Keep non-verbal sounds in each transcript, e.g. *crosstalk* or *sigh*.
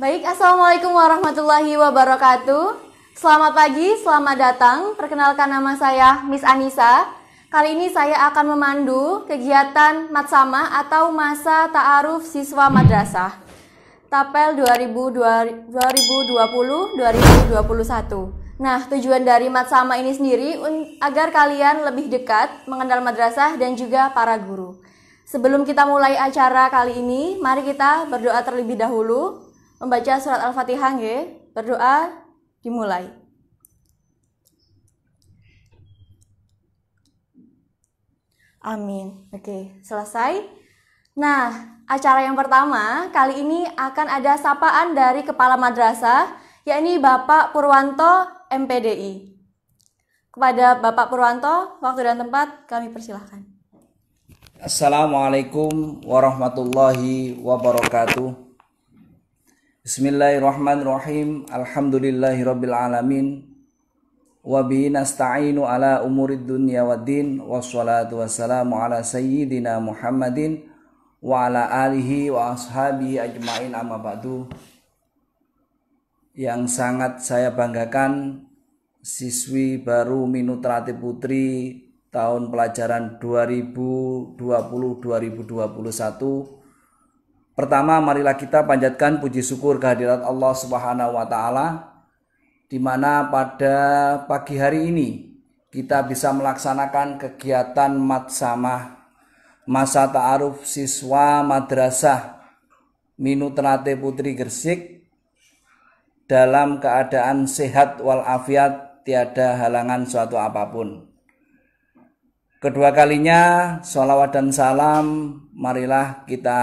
Baik, Assalamualaikum warahmatullahi wabarakatuh. Selamat pagi, selamat datang. Perkenalkan nama saya Miss Anissa. Kali ini saya akan memandu kegiatan Matsama atau Masa Ta'aruf Siswa Madrasah. Tapel 2020-2021. Nah, tujuan dari Matsama ini sendiri agar kalian lebih dekat mengenal madrasah dan juga para guru. Sebelum kita mulai acara kali ini, mari kita berdoa terlebih dahulu membaca surat Al-Fatihah nggih, berdoa dimulai. Amin. Oke, selesai. Nah, acara yang pertama kali ini akan ada sapaan dari kepala madrasah yakni Bapak Purwanto MPDI. Kepada Bapak Purwanto, waktu dan tempat kami persilahkan. Assalamualaikum warahmatullahi wabarakatuh. Bismillahirrahmanirrahim. Alhamdulillahirrabbilalamin. Wabihi nasta'inu ala umurid dunya din Wassalatu wassalamu ala sayyidina Muhammadin. Wa ala alihi wa ashabihi ajma'in amma ba'du. Yang sangat saya banggakan siswi baru Minutrati Putri tahun pelajaran 2020-2021 Pertama, marilah kita panjatkan puji syukur kehadirat Allah Subhanahu wa taala di mana pada pagi hari ini kita bisa melaksanakan kegiatan matsamah masa ta'aruf siswa madrasah Minutrate Putri gersik dalam keadaan sehat walafiat tiada halangan suatu apapun. Kedua kalinya, sholawat dan salam, marilah kita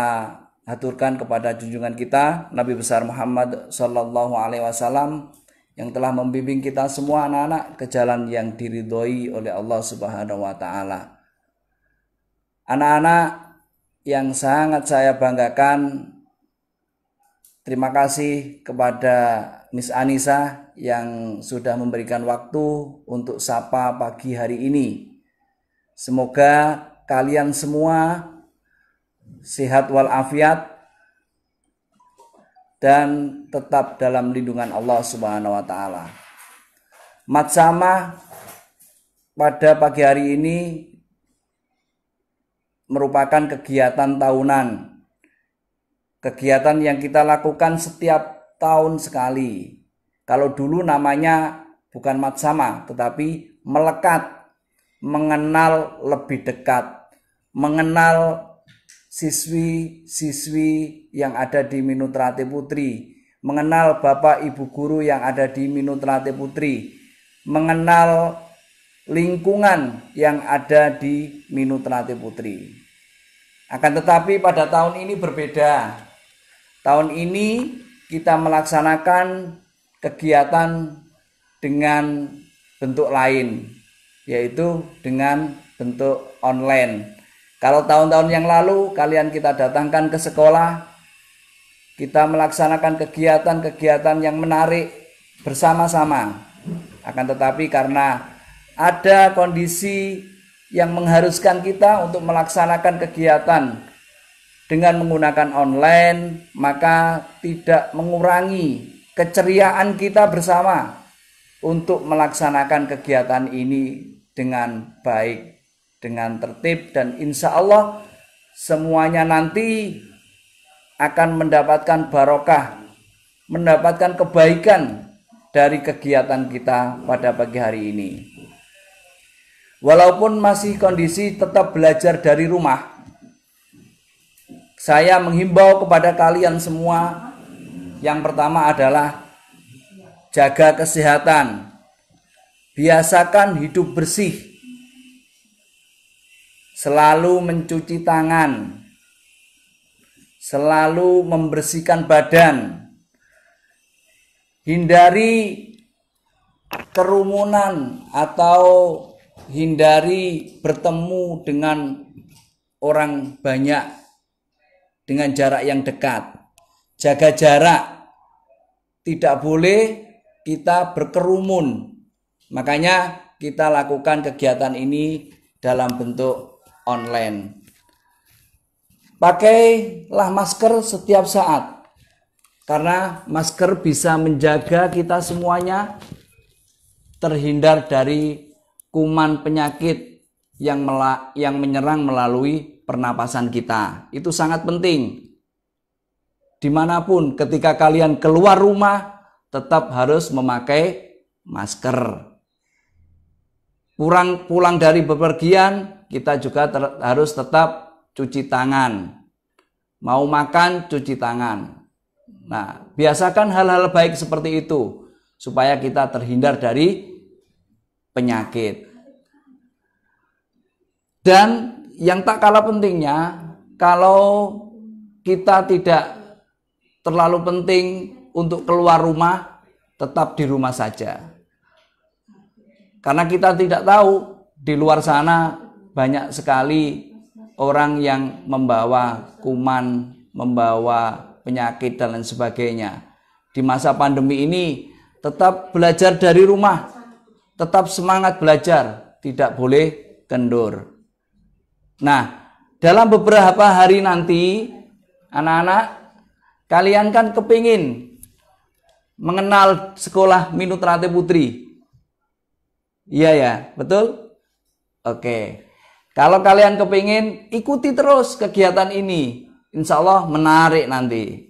aturkan kepada junjungan kita Nabi besar Muhammad Shallallahu Alaihi Wasallam yang telah membimbing kita semua anak-anak ke jalan yang diridhoi oleh Allah Subhanahu Wa Taala. Anak-anak yang sangat saya banggakan, terima kasih kepada Miss Anissa yang sudah memberikan waktu untuk sapa pagi hari ini. Semoga kalian semua sehat walafiat dan tetap dalam lindungan Allah Subhanahu wa taala. Matsama pada pagi hari ini merupakan kegiatan tahunan. Kegiatan yang kita lakukan setiap tahun sekali. Kalau dulu namanya bukan matsama tetapi melekat, mengenal lebih dekat, mengenal siswi-siswi yang ada di Minutrate Putri, mengenal Bapak Ibu guru yang ada di Minutrate Putri, mengenal lingkungan yang ada di Minutrate Putri. Akan tetapi pada tahun ini berbeda. Tahun ini kita melaksanakan kegiatan dengan bentuk lain, yaitu dengan bentuk online. Kalau tahun-tahun yang lalu kalian kita datangkan ke sekolah, kita melaksanakan kegiatan-kegiatan yang menarik bersama-sama. Akan tetapi karena ada kondisi yang mengharuskan kita untuk melaksanakan kegiatan dengan menggunakan online, maka tidak mengurangi keceriaan kita bersama untuk melaksanakan kegiatan ini dengan baik dengan tertib dan insya Allah semuanya nanti akan mendapatkan barokah, mendapatkan kebaikan dari kegiatan kita pada pagi hari ini. Walaupun masih kondisi tetap belajar dari rumah, saya menghimbau kepada kalian semua yang pertama adalah jaga kesehatan. Biasakan hidup bersih selalu mencuci tangan, selalu membersihkan badan, hindari kerumunan atau hindari bertemu dengan orang banyak dengan jarak yang dekat. Jaga jarak. Tidak boleh kita berkerumun. Makanya kita lakukan kegiatan ini dalam bentuk online. Pakailah masker setiap saat. Karena masker bisa menjaga kita semuanya terhindar dari kuman penyakit yang mela yang menyerang melalui pernapasan kita. Itu sangat penting. Dimanapun ketika kalian keluar rumah tetap harus memakai masker. Pulang pulang dari bepergian kita juga ter harus tetap cuci tangan. Mau makan cuci tangan. Nah, biasakan hal-hal baik seperti itu supaya kita terhindar dari penyakit. Dan yang tak kalah pentingnya, kalau kita tidak terlalu penting untuk keluar rumah, tetap di rumah saja. Karena kita tidak tahu di luar sana banyak sekali orang yang membawa kuman, membawa penyakit dan lain sebagainya. Di masa pandemi ini tetap belajar dari rumah, tetap semangat belajar, tidak boleh kendur. Nah, dalam beberapa hari nanti, anak-anak, kalian kan kepingin mengenal sekolah Minutrate Putri. Iya ya, betul? Oke. Okay. Kalau kalian kepingin, ikuti terus kegiatan ini. Insya Allah menarik nanti.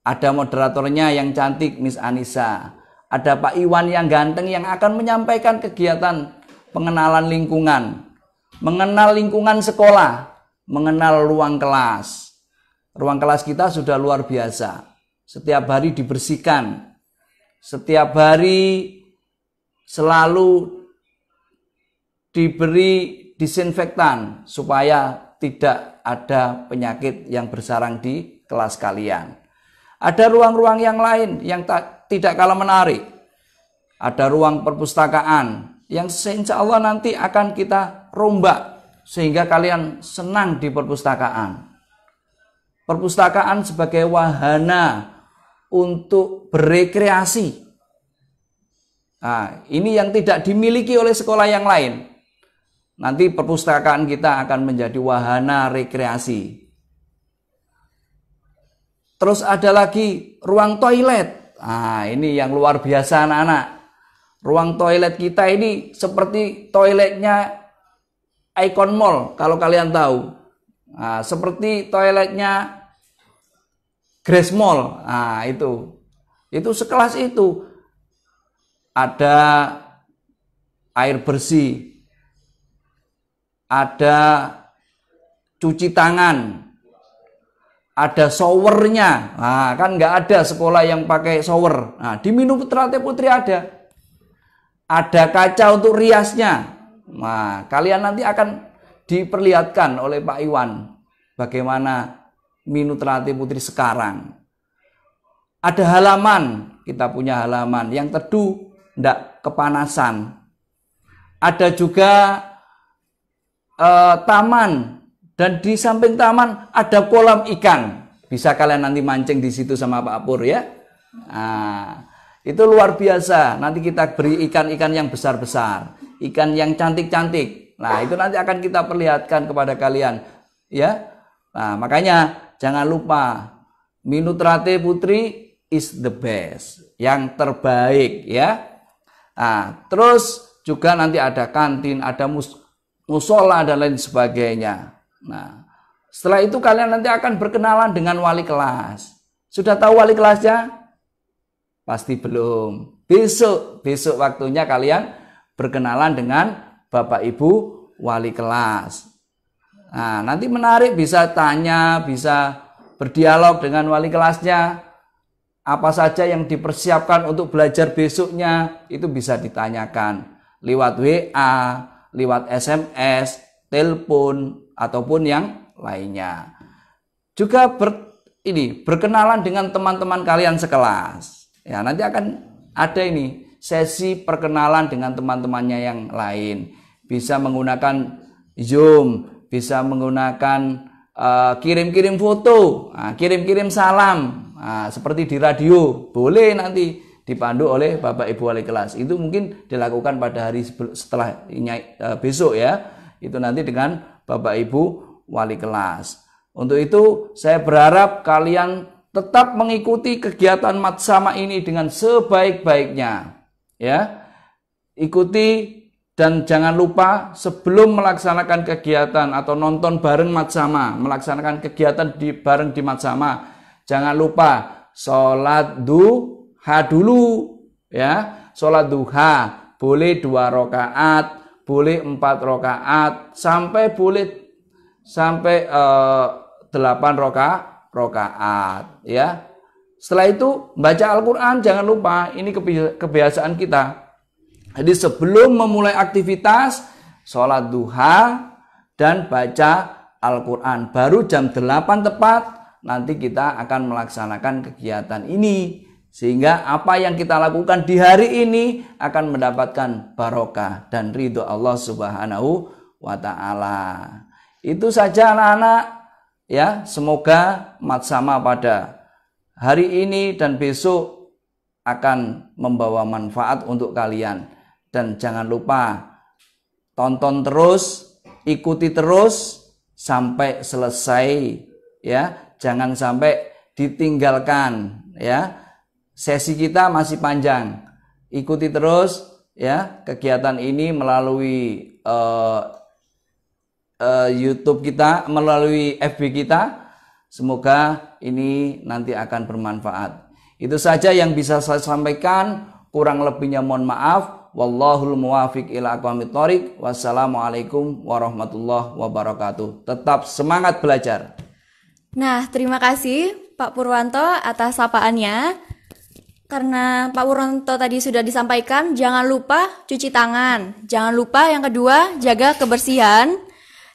Ada moderatornya yang cantik, Miss Anissa. Ada Pak Iwan yang ganteng yang akan menyampaikan kegiatan pengenalan lingkungan. Mengenal lingkungan sekolah, mengenal ruang kelas. Ruang kelas kita sudah luar biasa. Setiap hari dibersihkan. Setiap hari selalu diberi disinfektan supaya tidak ada penyakit yang bersarang di kelas kalian. Ada ruang-ruang yang lain yang tak, tidak kalah menarik. Ada ruang perpustakaan yang insya Allah nanti akan kita rombak sehingga kalian senang di perpustakaan. Perpustakaan sebagai wahana untuk berekreasi. Nah, ini yang tidak dimiliki oleh sekolah yang lain. Nanti perpustakaan kita akan menjadi wahana rekreasi. Terus ada lagi ruang toilet. Nah, ini yang luar biasa anak-anak. Ruang toilet kita ini seperti toiletnya Icon Mall kalau kalian tahu. Nah, seperti toiletnya Grace Mall. Nah, itu. Itu sekelas itu. Ada air bersih, ada cuci tangan, ada showernya. Nah, kan nggak ada sekolah yang pakai shower. Nah, di Minu Putrate Putri ada. Ada kaca untuk riasnya. Nah, kalian nanti akan diperlihatkan oleh Pak Iwan bagaimana Minu terlatih Putri sekarang. Ada halaman, kita punya halaman yang teduh, tidak kepanasan. Ada juga Eh, taman dan di samping taman ada kolam ikan. Bisa kalian nanti mancing di situ sama Pak Pur ya. Nah, itu luar biasa. Nanti kita beri ikan-ikan yang besar-besar, ikan yang cantik-cantik. Nah, itu nanti akan kita perlihatkan kepada kalian, ya. Nah, makanya jangan lupa Minutrate Putri is the best, yang terbaik, ya. Nah, terus juga nanti ada kantin, ada mus musola dan lain sebagainya. Nah, setelah itu kalian nanti akan berkenalan dengan wali kelas. Sudah tahu wali kelasnya? Pasti belum. Besok, besok waktunya kalian berkenalan dengan Bapak Ibu wali kelas. Nah, nanti menarik bisa tanya, bisa berdialog dengan wali kelasnya. Apa saja yang dipersiapkan untuk belajar besoknya itu bisa ditanyakan lewat WA, lewat SMS, telepon ataupun yang lainnya. Juga ber, ini berkenalan dengan teman-teman kalian sekelas. Ya, nanti akan ada ini sesi perkenalan dengan teman-temannya yang lain. Bisa menggunakan Zoom, bisa menggunakan eh, kirim-kirim uh, foto, nah, kirim-kirim nah, salam, nah, seperti di radio, boleh nanti dipandu oleh Bapak Ibu wali kelas. Itu mungkin dilakukan pada hari setelah e, besok ya. Itu nanti dengan Bapak Ibu wali kelas. Untuk itu saya berharap kalian tetap mengikuti kegiatan mat sama ini dengan sebaik-baiknya. Ya. Ikuti dan jangan lupa sebelum melaksanakan kegiatan atau nonton bareng mat sama, melaksanakan kegiatan di bareng di mat sama, jangan lupa sholat duh dulu ya sholat duha boleh dua rakaat boleh empat rakaat sampai boleh sampai eh, delapan roka rakaat ya setelah itu baca Al-Quran jangan lupa ini kebiasaan kita jadi sebelum memulai aktivitas sholat duha dan baca Al-Quran baru jam 8 tepat nanti kita akan melaksanakan kegiatan ini sehingga apa yang kita lakukan di hari ini akan mendapatkan barokah dan ridho Allah Subhanahu wa taala. Itu saja anak-anak ya, semoga mat sama pada hari ini dan besok akan membawa manfaat untuk kalian dan jangan lupa tonton terus, ikuti terus sampai selesai ya. Jangan sampai ditinggalkan ya Sesi kita masih panjang. Ikuti terus ya kegiatan ini melalui uh, YouTube kita, melalui FB kita. Semoga ini nanti akan bermanfaat. Itu saja yang bisa saya sampaikan. Kurang lebihnya mohon maaf. Wallahul muwafiq ila aqwamit thoriq. Wassalamualaikum warahmatullahi wabarakatuh. Tetap semangat belajar. Nah, terima kasih Pak Purwanto atas sapaannya karena Pak Wuronto tadi sudah disampaikan, jangan lupa cuci tangan. Jangan lupa yang kedua, jaga kebersihan.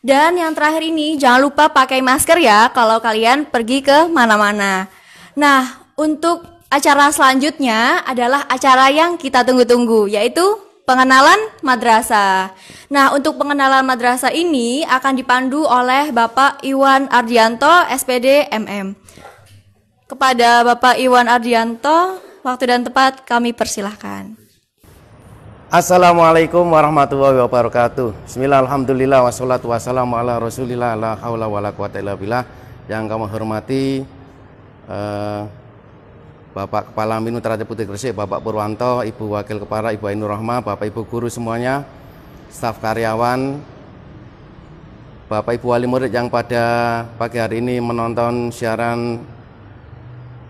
Dan yang terakhir ini, jangan lupa pakai masker ya kalau kalian pergi ke mana-mana. Nah, untuk acara selanjutnya adalah acara yang kita tunggu-tunggu, yaitu pengenalan madrasah. Nah, untuk pengenalan madrasah ini akan dipandu oleh Bapak Iwan Ardianto, SPD MM. Kepada Bapak Iwan Ardianto, waktu dan tempat kami persilahkan. Assalamualaikum warahmatullahi wabarakatuh. Bismillahirrahmanirrahim. Wassalatu wassalamu ala Rasulillah la haula wala quwata illa billah. Yang kami hormati eh, Bapak Kepala Minu Teratai Putih Gresik, Bapak Purwanto, Ibu Wakil Kepala, Ibu Ainur Rahma, Bapak Ibu Guru semuanya, staf karyawan, Bapak Ibu Wali Murid yang pada pagi hari ini menonton siaran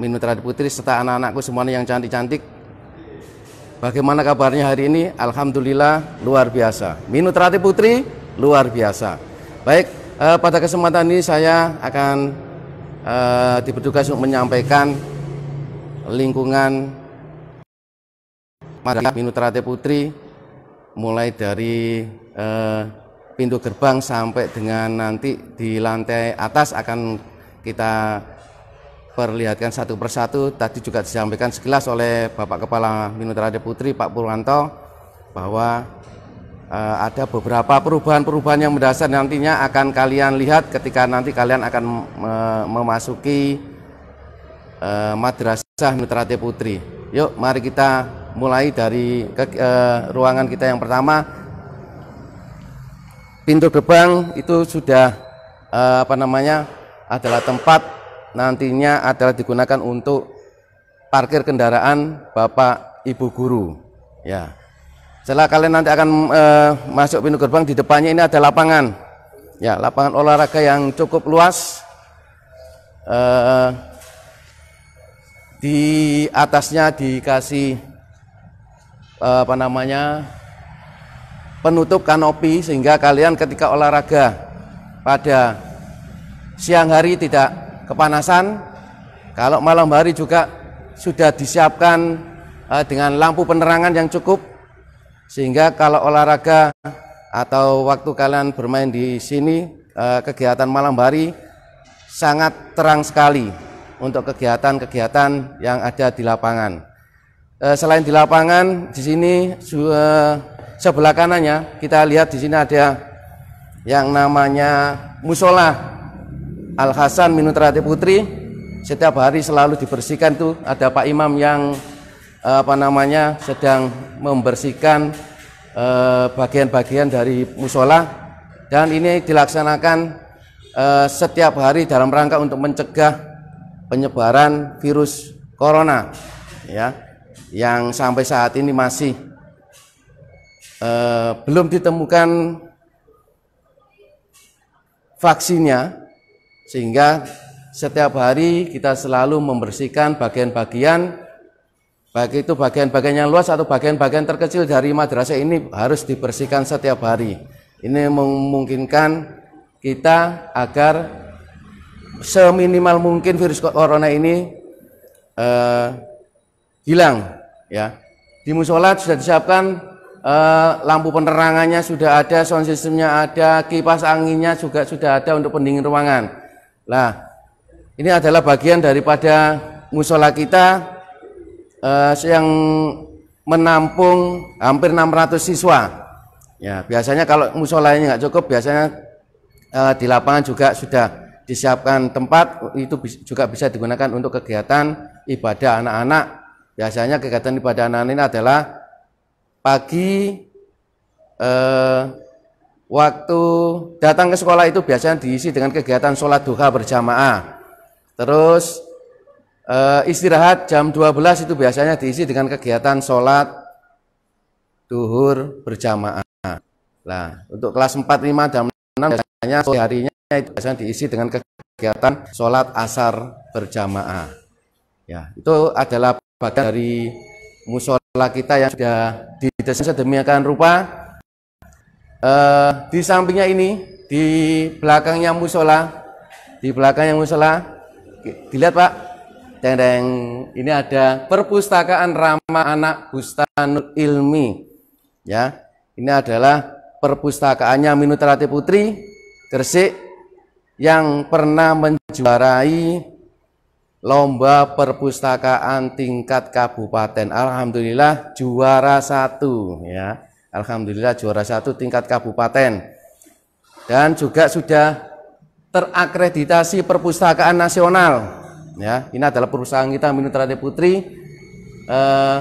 Minum Putri serta anak-anakku semuanya yang cantik-cantik. Bagaimana kabarnya hari ini? Alhamdulillah luar biasa. Minu Putri luar biasa. Baik, eh, pada kesempatan ini saya akan eh, dipertugas untuk menyampaikan lingkungan Minu Trati Putri mulai dari eh, pintu gerbang sampai dengan nanti di lantai atas akan kita perlihatkan satu persatu. Tadi juga disampaikan sekilas oleh Bapak Kepala Minutara Putri Pak Purwanto bahwa uh, ada beberapa perubahan-perubahan yang mendasar nantinya akan kalian lihat ketika nanti kalian akan uh, memasuki uh, Madrasah Minutara Putri. Yuk, mari kita mulai dari ke, uh, ruangan kita yang pertama. Pintu gerbang itu sudah uh, apa namanya? adalah tempat nantinya adalah digunakan untuk parkir kendaraan Bapak Ibu guru. Ya. Setelah kalian nanti akan e, masuk pintu gerbang di depannya ini ada lapangan. Ya, lapangan olahraga yang cukup luas. E, di atasnya dikasih e, apa namanya? penutup kanopi sehingga kalian ketika olahraga pada siang hari tidak kepanasan. Kalau malam hari juga sudah disiapkan uh, dengan lampu penerangan yang cukup sehingga kalau olahraga atau waktu kalian bermain di sini uh, kegiatan malam hari sangat terang sekali untuk kegiatan-kegiatan yang ada di lapangan. Uh, selain di lapangan di sini sebelah kanannya kita lihat di sini ada yang namanya musola Al Hasan Minutrati Putri setiap hari selalu dibersihkan tuh ada Pak Imam yang eh, apa namanya sedang membersihkan eh, bagian-bagian eh, dari musola dan ini dilaksanakan eh, setiap hari dalam rangka untuk mencegah penyebaran virus corona ya yang sampai saat ini masih eh, belum ditemukan vaksinnya sehingga setiap hari kita selalu membersihkan bagian-bagian baik itu bagian-bagian yang luas atau bagian-bagian terkecil dari madrasah ini harus dibersihkan setiap hari. Ini memungkinkan kita agar seminimal mungkin virus corona ini eh, hilang ya. Di musola sudah disiapkan eh, lampu penerangannya sudah ada, sound systemnya ada, kipas anginnya juga sudah ada untuk pendingin ruangan. Nah, ini adalah bagian daripada musola kita uh, yang menampung hampir 600 siswa. Ya, biasanya kalau musola ini nggak cukup, biasanya uh, di lapangan juga sudah disiapkan tempat itu juga bisa digunakan untuk kegiatan ibadah anak-anak. Biasanya kegiatan ibadah anak-anak ini adalah pagi eh, Waktu datang ke sekolah itu biasanya diisi dengan kegiatan sholat duha berjamaah. Terus eh, istirahat jam 12 itu biasanya diisi dengan kegiatan sholat duhur berjamaah. Nah, untuk kelas 4, 5, dan 6 biasanya sore harinya itu biasanya diisi dengan kegiatan sholat asar berjamaah. Ya, itu adalah bagian dari musola kita yang sudah didesain sedemikian rupa Uh, di sampingnya ini, di belakangnya musola, di belakangnya musola, dilihat Pak, tendeng ini ada perpustakaan ramah Anak Bustanul Ilmi, ya. Ini adalah perpustakaannya Minutrati Putri Gresik yang pernah menjuarai lomba perpustakaan tingkat kabupaten. Alhamdulillah juara satu, ya Alhamdulillah juara satu tingkat kabupaten. Dan juga sudah terakreditasi perpustakaan nasional. Ya, ini adalah perusahaan kita Minutrade Putri eh,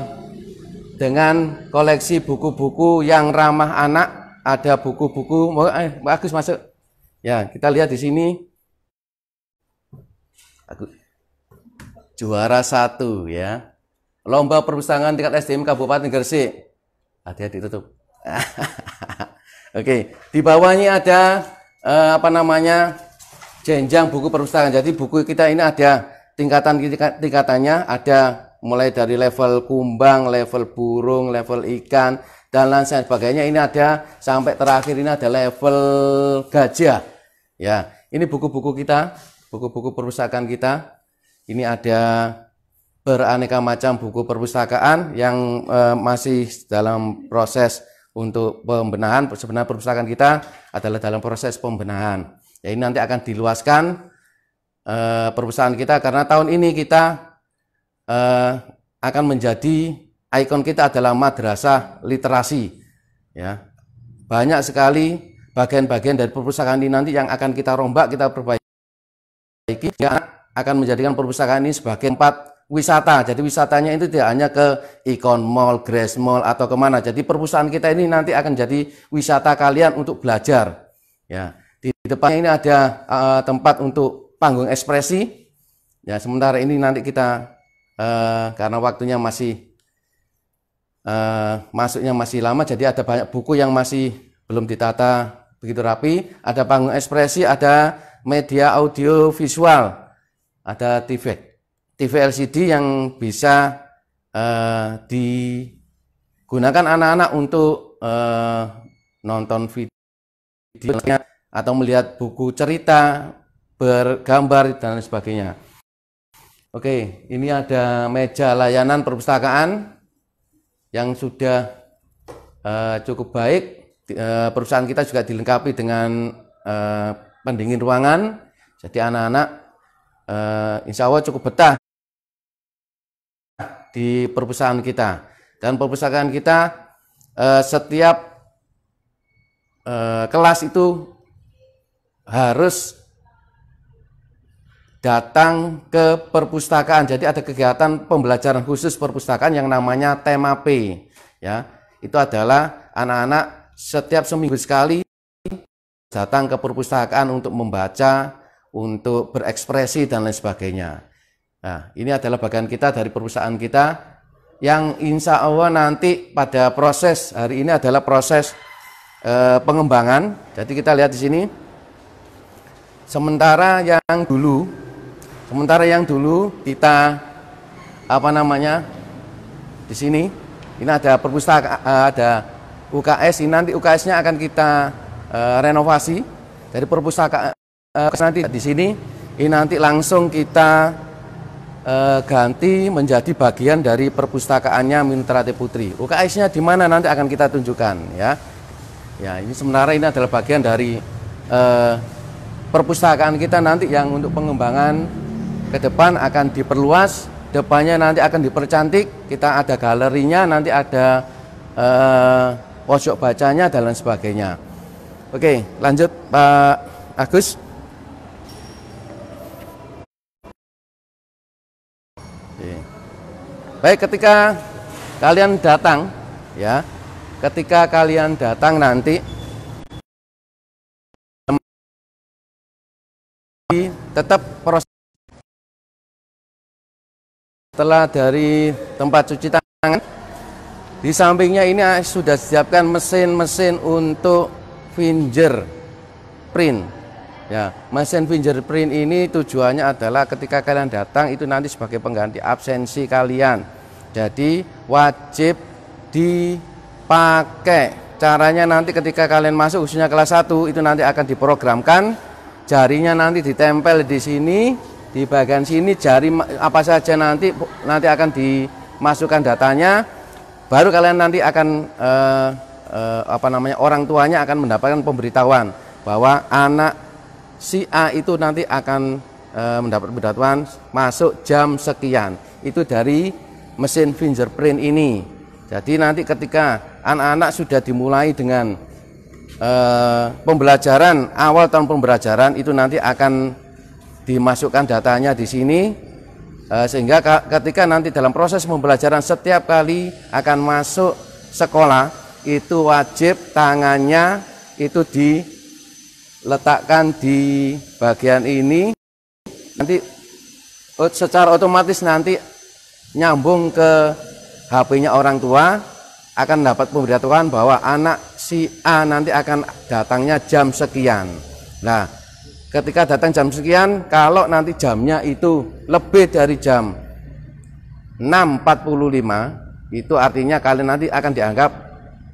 dengan koleksi buku-buku yang ramah anak. Ada buku-buku, eh, bagus masuk. Ya, kita lihat di sini. juara satu ya. Lomba perpustakaan tingkat SDM Kabupaten Gresik. Hati-hati tutup. *laughs* Oke, okay. di bawahnya ada uh, apa namanya? jenjang buku perpustakaan. Jadi buku kita ini ada tingkatan tingkatannya, ada mulai dari level kumbang, level burung, level ikan dan lain sebagainya. Ini ada sampai terakhir ini ada level gajah. Ya, ini buku-buku kita, buku-buku perpustakaan kita. Ini ada beraneka macam buku perpustakaan yang uh, masih dalam proses untuk pembenahan sebenarnya perpustakaan kita adalah dalam proses pembenahan. Ya, ini nanti akan diluaskan uh, eh, perpustakaan kita karena tahun ini kita uh, akan menjadi ikon kita adalah madrasah literasi. Ya, banyak sekali bagian-bagian dari perpustakaan ini nanti yang akan kita rombak, kita perbaiki, ya, akan menjadikan perpustakaan ini sebagai tempat wisata. Jadi wisatanya itu tidak hanya ke ikon Mall, Grace Mall atau kemana. Jadi perpustakaan kita ini nanti akan jadi wisata kalian untuk belajar. Ya, di depannya ini ada uh, tempat untuk panggung ekspresi. Ya, sementara ini nanti kita uh, karena waktunya masih uh, masuknya masih lama, jadi ada banyak buku yang masih belum ditata begitu rapi. Ada panggung ekspresi, ada media audio visual, ada TV. TV LCD yang bisa uh, digunakan anak-anak untuk uh, nonton video atau melihat buku cerita bergambar dan sebagainya. Oke, ini ada meja layanan perpustakaan yang sudah uh, cukup baik. Uh, perusahaan kita juga dilengkapi dengan uh, pendingin ruangan, jadi anak-anak insya Allah cukup betah di perpustakaan kita. Dan perpustakaan kita eh, setiap eh, kelas itu harus datang ke perpustakaan. Jadi ada kegiatan pembelajaran khusus perpustakaan yang namanya tema P. Ya, itu adalah anak-anak setiap seminggu sekali datang ke perpustakaan untuk membaca, untuk berekspresi dan lain sebagainya. Nah, ini adalah bagian kita dari perusahaan kita yang insya Allah nanti pada proses hari ini adalah proses e, pengembangan. Jadi kita lihat di sini. Sementara yang dulu, sementara yang dulu kita apa namanya di sini ini ada perpustakaan eh, ada UKS ini nanti UKS-nya akan kita e, renovasi dari perpustakaan e, nanti di sini ini nanti langsung kita Eh, ganti menjadi bagian dari perpustakaannya Mintrate Putri. UKS-nya di mana nanti akan kita tunjukkan ya. Ya, ini sebenarnya ini adalah bagian dari uh, perpustakaan kita nanti yang untuk pengembangan ke depan akan diperluas, depannya nanti akan dipercantik, kita ada galerinya, nanti ada uh, bacanya dan lain sebagainya. Oke, lanjut Pak Agus. Baik, ketika kalian datang ya, ketika kalian datang nanti tetap proses setelah dari tempat cuci tangan di sampingnya ini sudah siapkan mesin-mesin untuk finger print Ya, mesin fingerprint ini tujuannya adalah ketika kalian datang itu nanti sebagai pengganti absensi kalian. Jadi wajib dipakai. Caranya nanti ketika kalian masuk khususnya kelas 1 itu nanti akan diprogramkan jarinya nanti ditempel di sini di bagian sini jari apa saja nanti nanti akan dimasukkan datanya baru kalian nanti akan eh, eh, apa namanya orang tuanya akan mendapatkan pemberitahuan bahwa anak si A itu nanti akan e, mendapat pemberitahuan masuk jam sekian. Itu dari mesin fingerprint ini. Jadi nanti ketika anak-anak sudah dimulai dengan e, pembelajaran awal tahun pembelajaran itu nanti akan dimasukkan datanya di sini e, sehingga ketika nanti dalam proses pembelajaran setiap kali akan masuk sekolah itu wajib tangannya itu di letakkan di bagian ini nanti secara otomatis nanti nyambung ke HP-nya orang tua akan dapat pemberitahuan bahwa anak si A nanti akan datangnya jam sekian. Nah, ketika datang jam sekian, kalau nanti jamnya itu lebih dari jam 6.45, itu artinya kalian nanti akan dianggap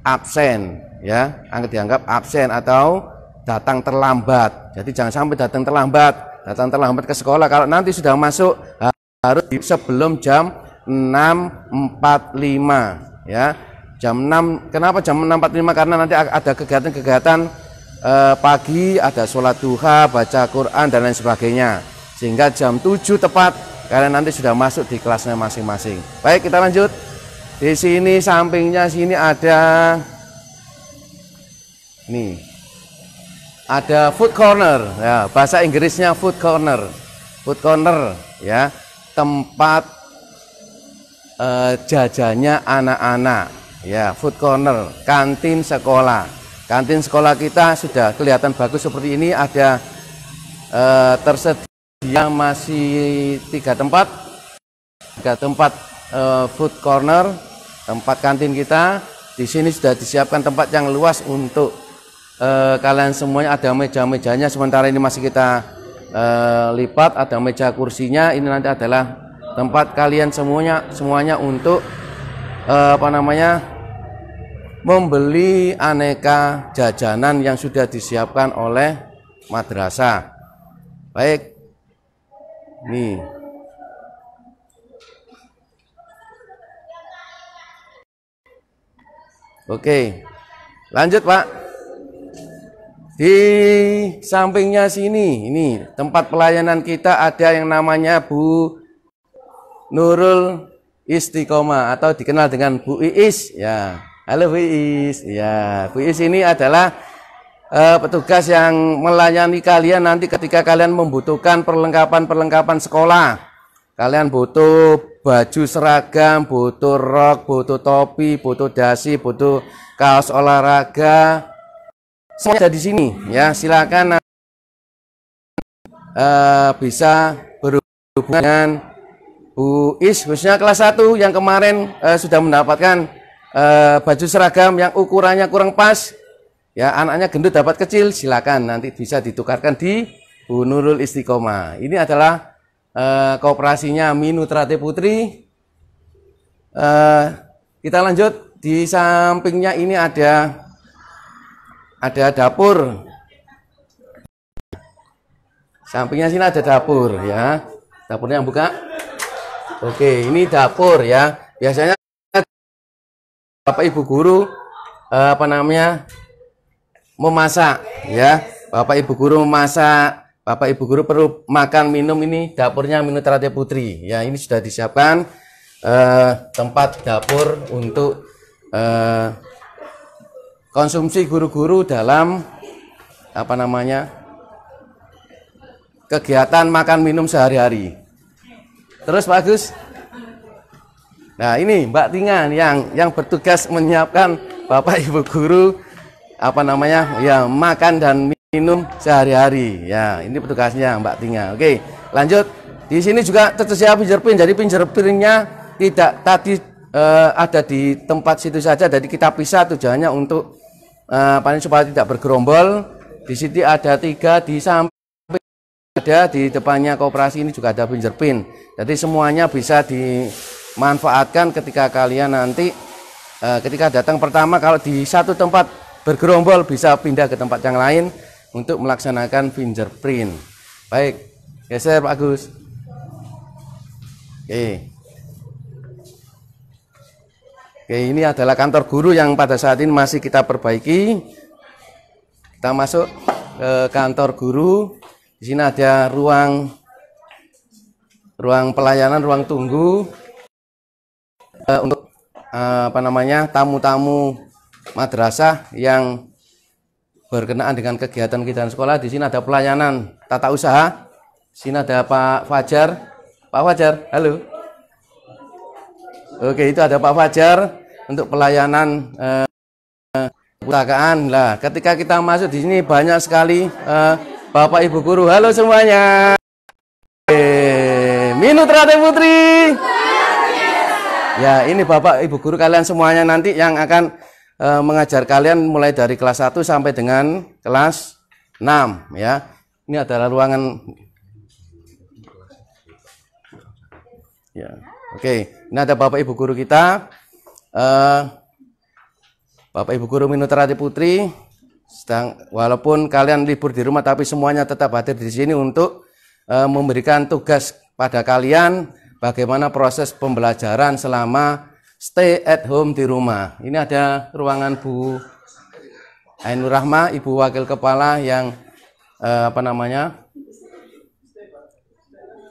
absen, ya, akan dianggap absen atau datang terlambat. Jadi jangan sampai datang terlambat. Datang terlambat ke sekolah. Kalau nanti sudah masuk harus sebelum jam 6.45 ya. Jam 6 kenapa jam 6.45 karena nanti ada kegiatan-kegiatan eh, pagi, ada sholat duha, baca Quran dan lain sebagainya. Sehingga jam 7 tepat Karena nanti sudah masuk di kelasnya masing-masing. Baik, kita lanjut. Di sini sampingnya sini ada nih ada food corner ya bahasa Inggrisnya food corner food corner ya tempat eh, jajannya anak-anak ya food corner kantin sekolah kantin sekolah kita sudah kelihatan bagus seperti ini ada eh, tersedia masih tiga tempat tiga tempat eh, food corner tempat kantin kita di sini sudah disiapkan tempat yang luas untuk eh, kalian semuanya ada meja-mejanya sementara ini masih kita eh, lipat ada meja kursinya ini nanti adalah tempat kalian semuanya semuanya untuk eh, apa namanya membeli aneka jajanan yang sudah disiapkan oleh madrasah baik nih Oke, lanjut Pak. Di sampingnya sini, ini tempat pelayanan kita ada yang namanya Bu Nurul Istiqomah atau dikenal dengan Bu Iis ya. Halo Bu Iis. Ya, Bu Iis ini adalah uh, petugas yang melayani kalian nanti ketika kalian membutuhkan perlengkapan-perlengkapan sekolah. Kalian butuh baju seragam, butuh rok, butuh topi, butuh dasi, butuh kaos olahraga, semuanya ada di sini ya silakan uh, bisa berhubungan dengan Bu Is khususnya kelas 1 yang kemarin uh, sudah mendapatkan uh, baju seragam yang ukurannya kurang pas ya anaknya gendut dapat kecil silakan nanti bisa ditukarkan di Bu Nurul Istiqomah ini adalah uh, kooperasinya Trate Putri uh, kita lanjut di sampingnya ini ada ada dapur. Sampingnya sini ada dapur ya. Dapurnya yang buka. Oke, ini dapur ya. Biasanya Bapak Ibu guru eh, apa namanya? memasak ya. Bapak Ibu guru memasak, Bapak Ibu guru perlu makan minum ini dapurnya minum Minutrate Putri ya. Ini sudah disiapkan eh, tempat dapur untuk eh, konsumsi guru-guru dalam apa namanya kegiatan makan minum sehari-hari. Terus Pak Gus. Nah ini Mbak Tingan yang yang bertugas menyiapkan Bapak *laughs* Ibu guru apa namanya ya makan dan minum sehari-hari ya ini petugasnya Mbak Tinga. Oke lanjut di sini juga tersedia pinjerpin jadi pinjerpinnya tidak tadi eh, ada di tempat situ saja jadi kita pisah tujuannya untuk uh, eh, panen supaya tidak bergerombol. Di sini ada tiga di samping ada di depannya koperasi ini juga ada pin. Jadi semuanya bisa dimanfaatkan ketika kalian nanti eh, ketika datang pertama kalau di satu tempat bergerombol bisa pindah ke tempat yang lain untuk melaksanakan fingerprint. Baik, geser Pak Agus. Oke. Okay. Oke, ini adalah kantor guru yang pada saat ini masih kita perbaiki. Kita masuk ke kantor guru. Di sini ada ruang ruang pelayanan, ruang tunggu eh, untuk eh, apa namanya tamu-tamu madrasah yang berkenaan dengan kegiatan kegiatan sekolah. Di sini ada pelayanan tata usaha. Di sini ada Pak Fajar. Pak Fajar, halo. Oke, itu ada Pak Fajar untuk pelayanan eh, Lah, ketika kita masuk di sini banyak sekali eh, Bapak Ibu guru. Halo semuanya. Minut Rate Putri. Ya, ini Bapak Ibu guru kalian semuanya nanti yang akan eh, mengajar kalian mulai dari kelas 1 sampai dengan kelas 6 ya. Ini adalah ruangan Ya. Oke. Okay. Ini ada Bapak Ibu guru kita. Uh, Bapak Ibu guru Minuterati Putri sedang walaupun kalian libur di rumah tapi semuanya tetap hadir di sini untuk uh, memberikan tugas pada kalian bagaimana proses pembelajaran selama stay at home di rumah. Ini ada ruangan Bu Ainur Rahma, Ibu Wakil Kepala yang uh, apa namanya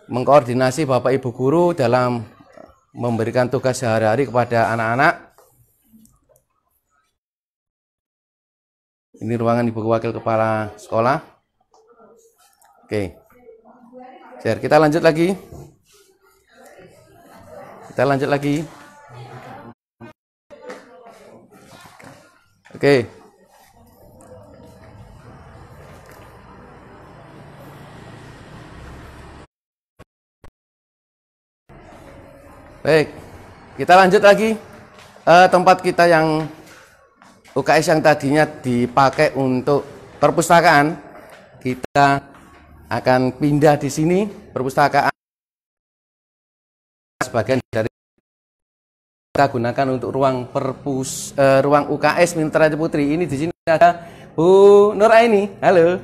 mengkoordinasi Bapak Ibu guru dalam memberikan tugas sehari-hari kepada anak-anak. Ini ruangan Ibu Wakil Kepala Sekolah. Oke. Share. Kita lanjut lagi. Kita lanjut lagi. Oke. Baik, kita lanjut lagi uh, tempat kita yang UKS yang tadinya dipakai untuk perpustakaan, kita akan pindah di sini perpustakaan sebagian dari kita gunakan untuk ruang perpus uh, ruang UKS Mitra Putri ini di sini ada Bu Nuraini. Halo.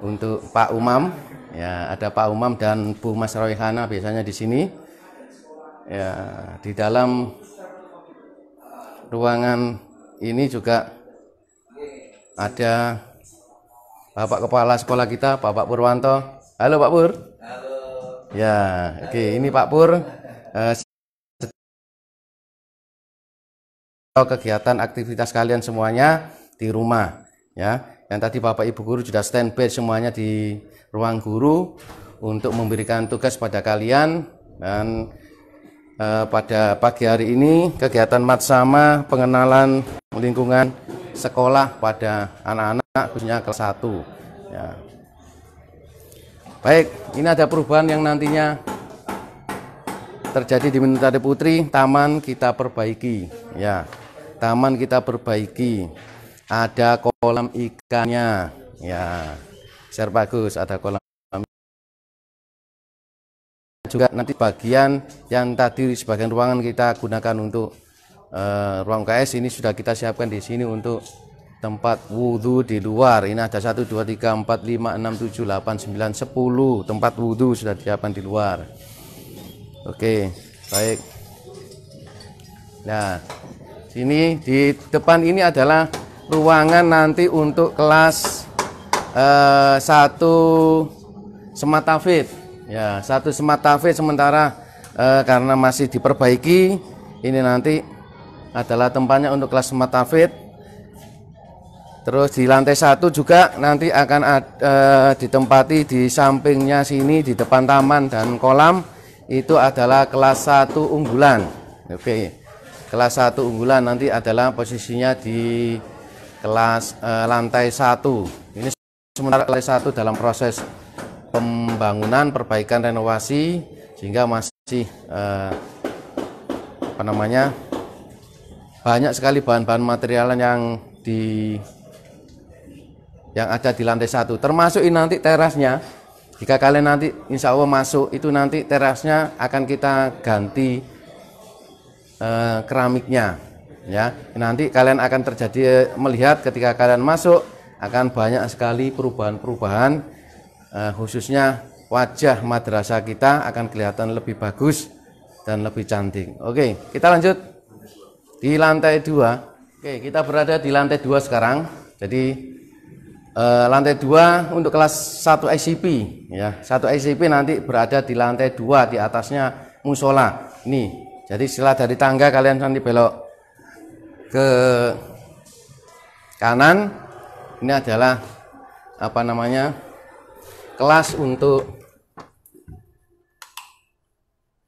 Untuk Pak Umam, ya ada Pak Umam dan Bu Mas Royhana biasanya di sini ya di dalam uh, ruangan ini juga ada Bapak Kepala Sekolah kita Bapak Purwanto halo Pak Pur halo ya oke ini Pak Pur uh, kegiatan aktivitas kalian semuanya di rumah ya yang tadi Bapak Ibu guru sudah stand by semuanya di ruang guru untuk memberikan tugas pada kalian dan Eh, pada pagi hari ini kegiatan matsama pengenalan lingkungan sekolah pada anak-anak khususnya kelas 1 ya. baik ini ada perubahan yang nantinya terjadi di Mentari Putri taman kita perbaiki ya taman kita perbaiki ada kolam ikannya ya share bagus ada kolam juga nanti bagian yang tadi sebagian ruangan kita gunakan untuk uh, ruang KS ini sudah kita siapkan di sini untuk tempat wudhu di luar ini ada 1 2 3 4 5 6 7 8 9 10 tempat wudhu sudah disiapkan di luar oke baik nah sini di depan ini adalah ruangan nanti untuk kelas eh, satu semata fit Ya, satu Smart AV sementara eh, karena masih diperbaiki, ini nanti adalah tempatnya untuk kelas Smart AV. Terus di lantai satu juga nanti akan eh, ditempati di sampingnya sini di depan taman dan kolam itu adalah kelas satu unggulan. Oke. Kelas satu unggulan nanti adalah posisinya di kelas eh, lantai satu Ini sementara kelas satu dalam proses pembangunan, perbaikan, renovasi sehingga masih eh, apa namanya banyak sekali bahan-bahan material yang di yang ada di lantai satu termasuk ini nanti terasnya jika kalian nanti insya Allah masuk itu nanti terasnya akan kita ganti eh, keramiknya ya nanti kalian akan terjadi eh, melihat ketika kalian masuk akan banyak sekali perubahan-perubahan Eh, khususnya wajah madrasah kita akan kelihatan lebih bagus dan lebih cantik. Oke, kita lanjut di lantai dua. Oke, kita berada di lantai dua sekarang. Jadi eh, lantai dua untuk kelas 1 ICP ya. satu ICP nanti berada di lantai dua di atasnya musola. Nih. Jadi setelah dari tangga kalian nanti belok ke kanan ini adalah apa namanya? kelas untuk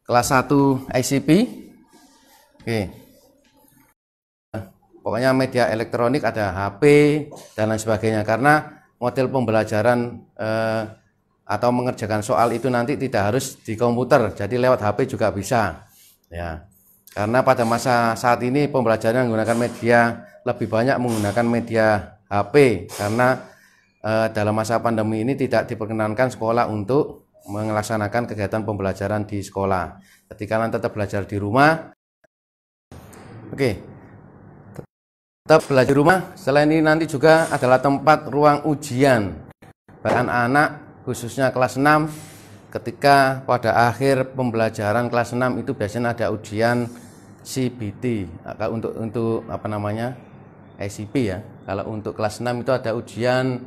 kelas 1 ICP. Oke. Pokoknya media elektronik ada HP dan lain sebagainya karena model pembelajaran eh, atau mengerjakan soal itu nanti tidak harus di komputer, jadi lewat HP juga bisa. Ya. Karena pada masa saat ini pembelajaran menggunakan media lebih banyak menggunakan media HP karena eh, dalam masa pandemi ini tidak diperkenankan sekolah untuk melaksanakan kegiatan pembelajaran di sekolah. Jadi kalian tetap belajar di rumah. Oke. Tetap belajar di rumah. Selain ini nanti juga adalah tempat ruang ujian bagi anak khususnya kelas 6 ketika pada akhir pembelajaran kelas 6 itu biasanya ada ujian CBT untuk untuk apa namanya? ICP ya. Kalau untuk kelas 6 itu ada ujian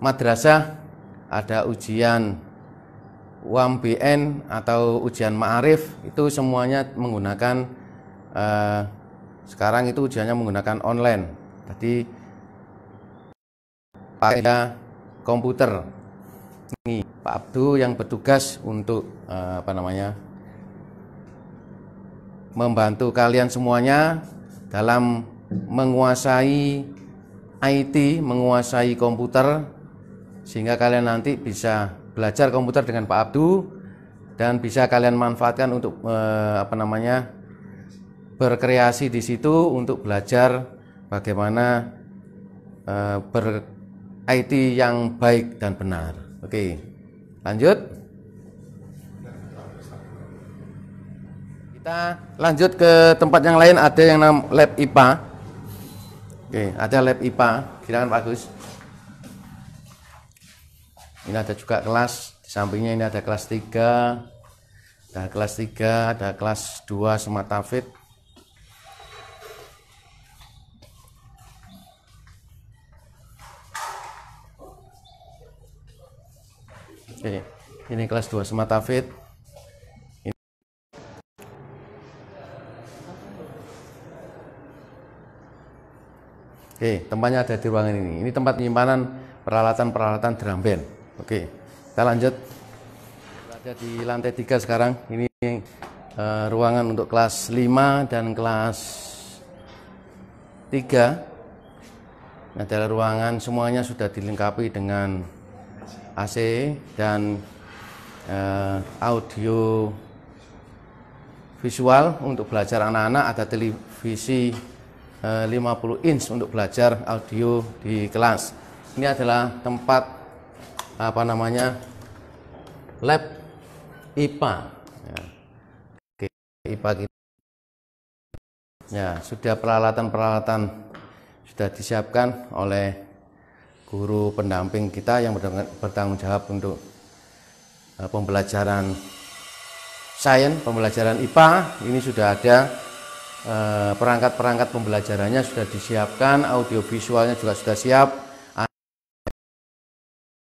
madrasah ada ujian BN atau ujian ma'arif itu semuanya menggunakan eh, sekarang itu ujiannya menggunakan online tadi pakai komputer ini Pak Abdu yang bertugas untuk eh, apa namanya membantu kalian semuanya dalam menguasai IT, menguasai komputer sehingga kalian nanti bisa belajar komputer dengan Pak Abdu dan bisa kalian manfaatkan untuk eh, apa namanya berkreasi di situ untuk belajar bagaimana eh, ber IT yang baik dan benar. Oke. Lanjut. Kita lanjut ke tempat yang lain ada yang namanya lab IPA. Oke, ada lab IPA. Silakan Pak Agus. Ini ada juga kelas, di sampingnya ini ada kelas 3, ada kelas 3, ada kelas 2 semata fit. Oke, ini kelas 2 semata fit. Oke, tempatnya ada di ruangan ini. Ini tempat penyimpanan peralatan-peralatan drum band. Oke, kita lanjut. Berada di lantai 3 sekarang. Ini uh, ruangan untuk kelas 5 dan kelas 3. Ini adalah ruangan semuanya sudah dilengkapi dengan AC dan uh, audio visual untuk belajar anak-anak ada televisi 50 eh, inch untuk belajar audio di kelas. Ini adalah tempat apa namanya lab IPA ya. Oke, IPA kita ya sudah peralatan-peralatan sudah disiapkan oleh guru pendamping kita yang bertanggung jawab untuk e, pembelajaran sains, pembelajaran IPA ini sudah ada e, perangkat-perangkat pembelajarannya sudah disiapkan, audio visualnya juga sudah siap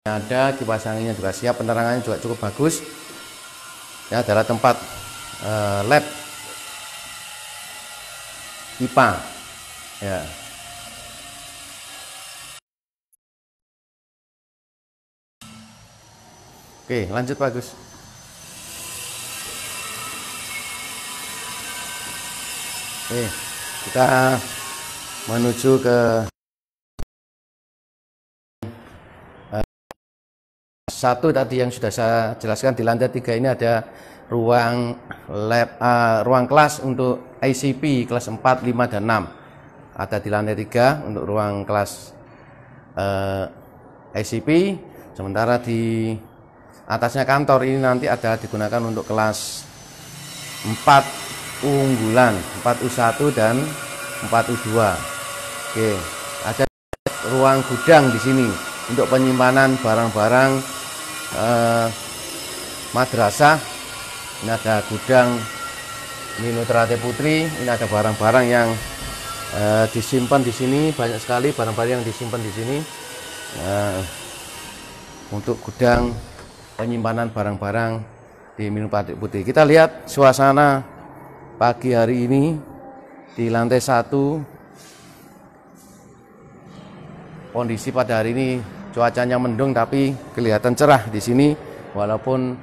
ada kipas anginnya juga siap penerangannya juga cukup bagus ya adalah tempat e, lab IPA ya oke lanjut bagus oke kita menuju ke Satu tadi yang sudah saya jelaskan di lantai tiga ini ada ruang lab uh, ruang kelas untuk ICP kelas 4, 5 dan 6. Ada di lantai tiga untuk ruang kelas uh, eh, ICP, sementara di atasnya kantor ini nanti ada digunakan untuk kelas 4 unggulan 4U1 dan 4U2 Oke ada ruang gudang di sini untuk penyimpanan barang-barang eh, madrasah ini ada gudang Minuterate Putri ini ada barang-barang yang eh, disimpan di sini banyak sekali barang-barang yang disimpan di sini eh, untuk gudang penyimpanan barang-barang di Minuterate Putri kita lihat suasana pagi hari ini di lantai satu kondisi pada hari ini cuacanya mendung tapi kelihatan cerah di sini walaupun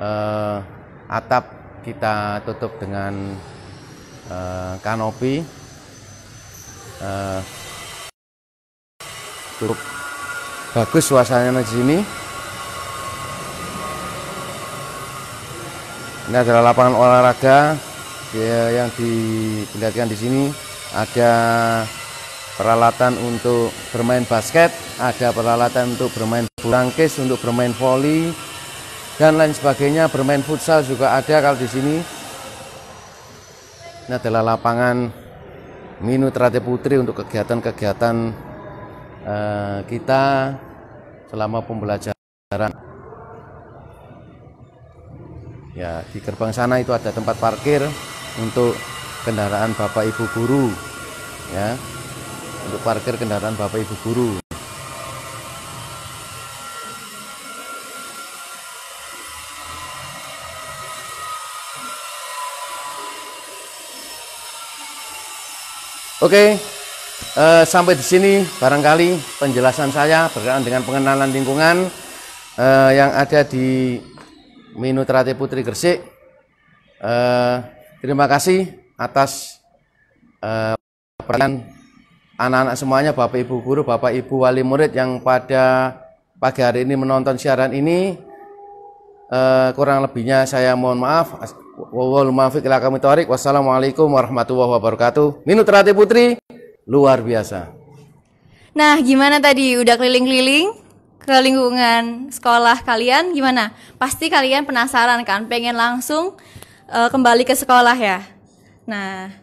eh, atap kita tutup dengan eh, kanopi eh, cukup bagus suasananya di sini ini adalah lapangan olahraga ya, yang dilihatkan di sini ada peralatan untuk bermain basket ada peralatan untuk bermain bulangkis, untuk bermain voli, dan lain sebagainya. Bermain futsal juga ada kalau di sini. Ini adalah lapangan minu terate Putri untuk kegiatan-kegiatan uh, kita selama pembelajaran. Ya, di gerbang sana itu ada tempat parkir untuk kendaraan Bapak Ibu guru. Ya, untuk parkir kendaraan Bapak Ibu guru. Oke, uh, sampai di sini barangkali penjelasan saya berkaitan dengan pengenalan lingkungan uh, yang ada di Minutrate Putri Gresik. Uh, terima kasih atas uh, perhatian anak-anak semuanya, Bapak Ibu guru, Bapak Ibu wali murid yang pada pagi hari ini menonton siaran ini. Uh, kurang lebihnya saya mohon maaf. Wawal maafiq ila kami tarik. Wassalamualaikum warahmatullahi wabarakatuh. Minut Rati Putri luar biasa. Nah, gimana tadi? Udah keliling-keliling? ke lingkungan sekolah kalian gimana? Pasti kalian penasaran kan, pengen langsung uh, kembali ke sekolah ya. Nah,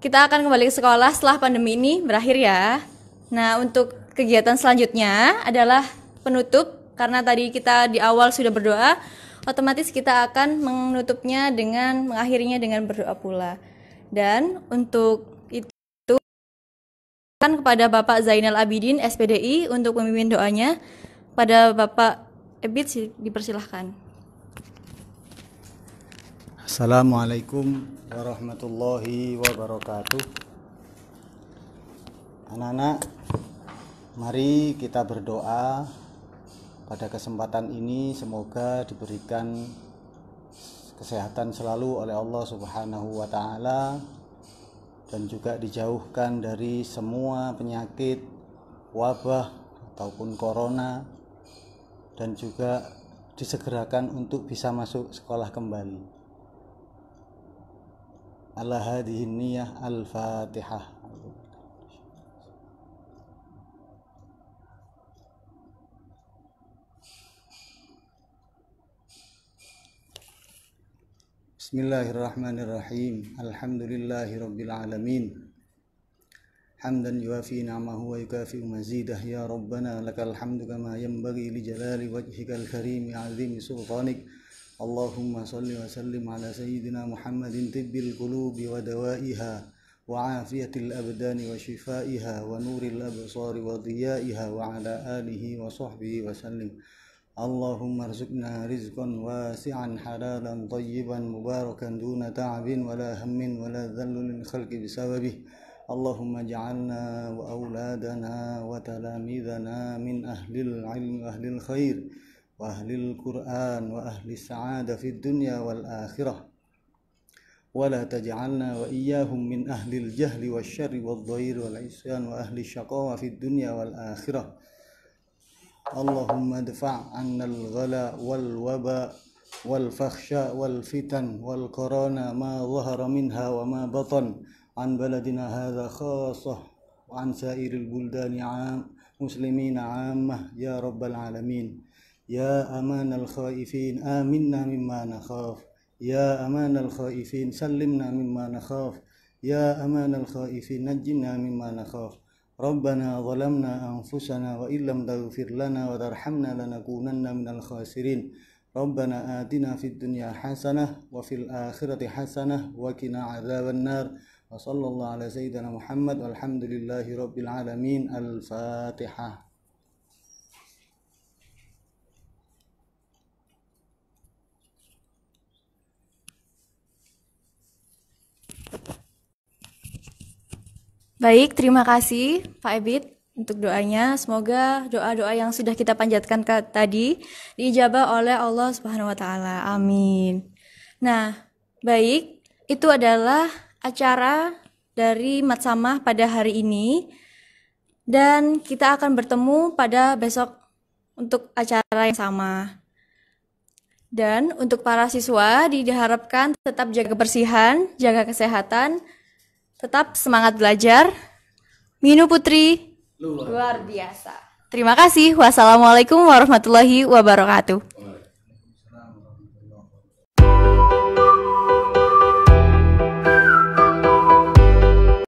kita akan kembali ke sekolah setelah pandemi ini berakhir ya. Nah, untuk kegiatan selanjutnya adalah penutup karena tadi kita di awal sudah berdoa otomatis kita akan menutupnya dengan mengakhirinya dengan berdoa pula. Dan untuk itu akan kepada Bapak Zainal Abidin SPDI untuk memimpin doanya. Pada Bapak Ebit dipersilahkan. Assalamualaikum warahmatullahi wabarakatuh. Anak-anak, mari kita berdoa pada kesempatan ini semoga diberikan kesehatan selalu oleh Allah Subhanahu wa taala dan juga dijauhkan dari semua penyakit wabah ataupun corona dan juga disegerakan untuk bisa masuk sekolah kembali. Ala hadhihi niyah al-Fatihah. بسم الله الرحمن الرحيم الحمد لله رب العالمين حمدا يوافي نعمه ويكافئ مزيده يا ربنا لك الحمد كما ينبغي لجلال وجهك الكريم عظيم سلطانك اللهم صل وسلم على سيدنا محمد طب القلوب ودوائها وعافية الأبدان وشفائها ونور الأبصار وضيائها وعلى آله وصحبه وسلم اللهم ارزقنا رزقا واسعا حلالا طيبا مباركا دون تعب ولا هم ولا ذل للخلق بسببه اللهم اجعلنا وأولادنا وتلاميذنا من أهل العلم وأهل الخير وأهل القرآن وأهل السعادة في الدنيا والآخرة ولا تجعلنا وإياهم من أهل الجهل والشر والضير والعصيان وأهل الشقاوة في الدنيا والآخرة اللهم ادفع عنا الغلا والوباء والفخشاء والفتن والكورونا ما ظهر منها وما بطن عن بلدنا هذا خاصة وعن سائر البلدان عام مسلمين عامة يا رب العالمين يا أمان الخائفين آمنا مما نخاف يا أمان الخائفين سلمنا مما نخاف يا أمان الخائفين نجنا مما نخاف ربنا ظلمنا أنفسنا وإن لم تغفر لنا وترحمنا لنكونن من الخاسرين ربنا آتنا في الدنيا حسنة وفي الآخرة حسنة وقنا عذاب النار وصلى الله على سيدنا محمد والحمد لله رب العالمين الفاتحة Baik, terima kasih Pak Ebit untuk doanya. Semoga doa-doa yang sudah kita panjatkan ke tadi diijabah oleh Allah Subhanahu wa taala. Amin. Nah, baik, itu adalah acara dari Matsamah pada hari ini dan kita akan bertemu pada besok untuk acara yang sama. Dan untuk para siswa diharapkan tetap jaga kebersihan, jaga kesehatan, Tetap semangat belajar. Minu Putri, luar, luar biasa. Terima kasih. Wassalamualaikum warahmatullahi wabarakatuh.